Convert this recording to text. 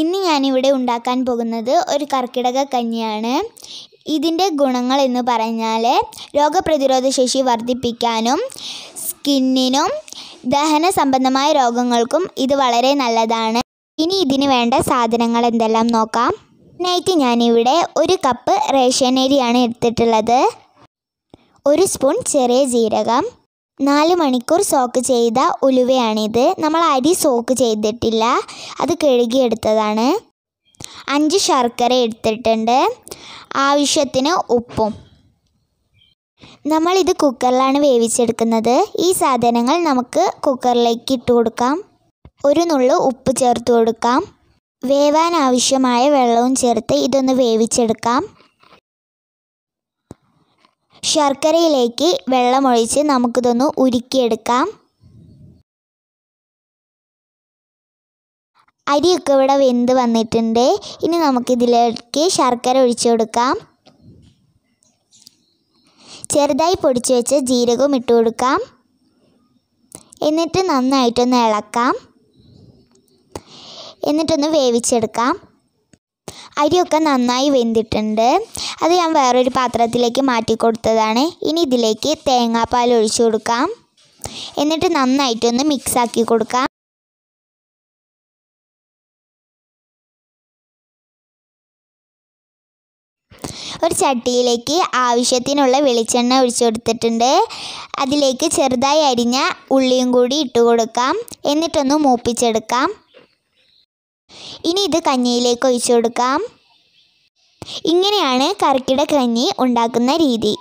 ഇന്ന് ഞാനിവിടെ ഉണ്ടാക്കാൻ പോകുന്നത് ഒരു കർക്കിടക കഞ്ഞിയാണ് ഇതിൻ്റെ ഗുണങ്ങൾ എന്ന് പറഞ്ഞാൽ രോഗപ്രതിരോധ ശേഷി വർദ്ധിപ്പിക്കാനും സ്കിന്നിനും ദഹന സംബന്ധമായ രോഗങ്ങൾക്കും ഇത് വളരെ നല്ലതാണ് ഇനി ഇതിന് വേണ്ട സാധനങ്ങൾ എന്തെല്ലാം നോക്കാം നൈറ്റ് ഞാനിവിടെ ഒരു കപ്പ് റേഷൻ അരിയാണ് എടുത്തിട്ടുള്ളത് ഒരു സ്പൂൺ ചെറിയ ജീരകം നാല് മണിക്കൂർ സോക്ക് ചെയ്ത ഉലുവയാണിത് നമ്മൾ അരി സോക്ക് ചെയ്തിട്ടില്ല അത് കഴുകിയെടുത്തതാണ് അഞ്ച് ശർക്കര എടുത്തിട്ടുണ്ട് ആവശ്യത്തിന് ഉപ്പും നമ്മളിത് കുക്കറിലാണ് വേവിച്ചെടുക്കുന്നത് ഈ സാധനങ്ങൾ നമുക്ക് കുക്കറിലേക്ക് ഇട്ട് കൊടുക്കാം ഒരു നുള്ളു ഉപ്പ് ചേർത്ത് കൊടുക്കാം വേവാൻ ആവശ്യമായ വെള്ളവും ചേർത്ത് ഇതൊന്ന് വേവിച്ചെടുക്കാം ശർക്കരയിലേക്ക് വെള്ളമൊഴിച്ച് നമുക്കിതൊന്ന് ഉരുക്കിയെടുക്കാം അരിയൊക്കെ ഇവിടെ വെന്ത് വന്നിട്ടുണ്ട് ഇനി നമുക്കിതിലേക്ക് ശർക്കര ഒഴിച്ചു കൊടുക്കാം ചെറുതായി പൊടിച്ചു വെച്ച ജീരകവും ഇട്ട് കൊടുക്കാം എന്നിട്ട് നന്നായിട്ടൊന്ന് ഇളക്കാം എന്നിട്ടൊന്ന് വേവിച്ചെടുക്കാം അരിയൊക്കെ നന്നായി വെന്തിട്ടുണ്ട് അത് ഞാൻ വേറൊരു പാത്രത്തിലേക്ക് മാറ്റി കൊടുത്തതാണ് ഇനി ഇതിലേക്ക് തേങ്ങാപ്പാൽ ഒഴിച്ചു കൊടുക്കാം എന്നിട്ട് നന്നായിട്ടൊന്ന് മിക്സാക്കി കൊടുക്കാം ഒരു ചട്ടിയിലേക്ക് ആവശ്യത്തിനുള്ള വെളിച്ചെണ്ണ ഒഴിച്ചു കൊടുത്തിട്ടുണ്ട് അതിലേക്ക് ചെറുതായി അരിഞ്ഞ ഉള്ളിയും കൂടി ഇട്ട് കൊടുക്കാം എന്നിട്ടൊന്ന് മൂപ്പിച്ചെടുക്കാം ഇനി ഇത് കഞ്ഞിയിലേക്ക് ഒഴിച്ചു കൊടുക്കാം ഇങ്ങനെയാണ് കർക്കിടകക്കഞ്ഞി ഉണ്ടാക്കുന്ന രീതി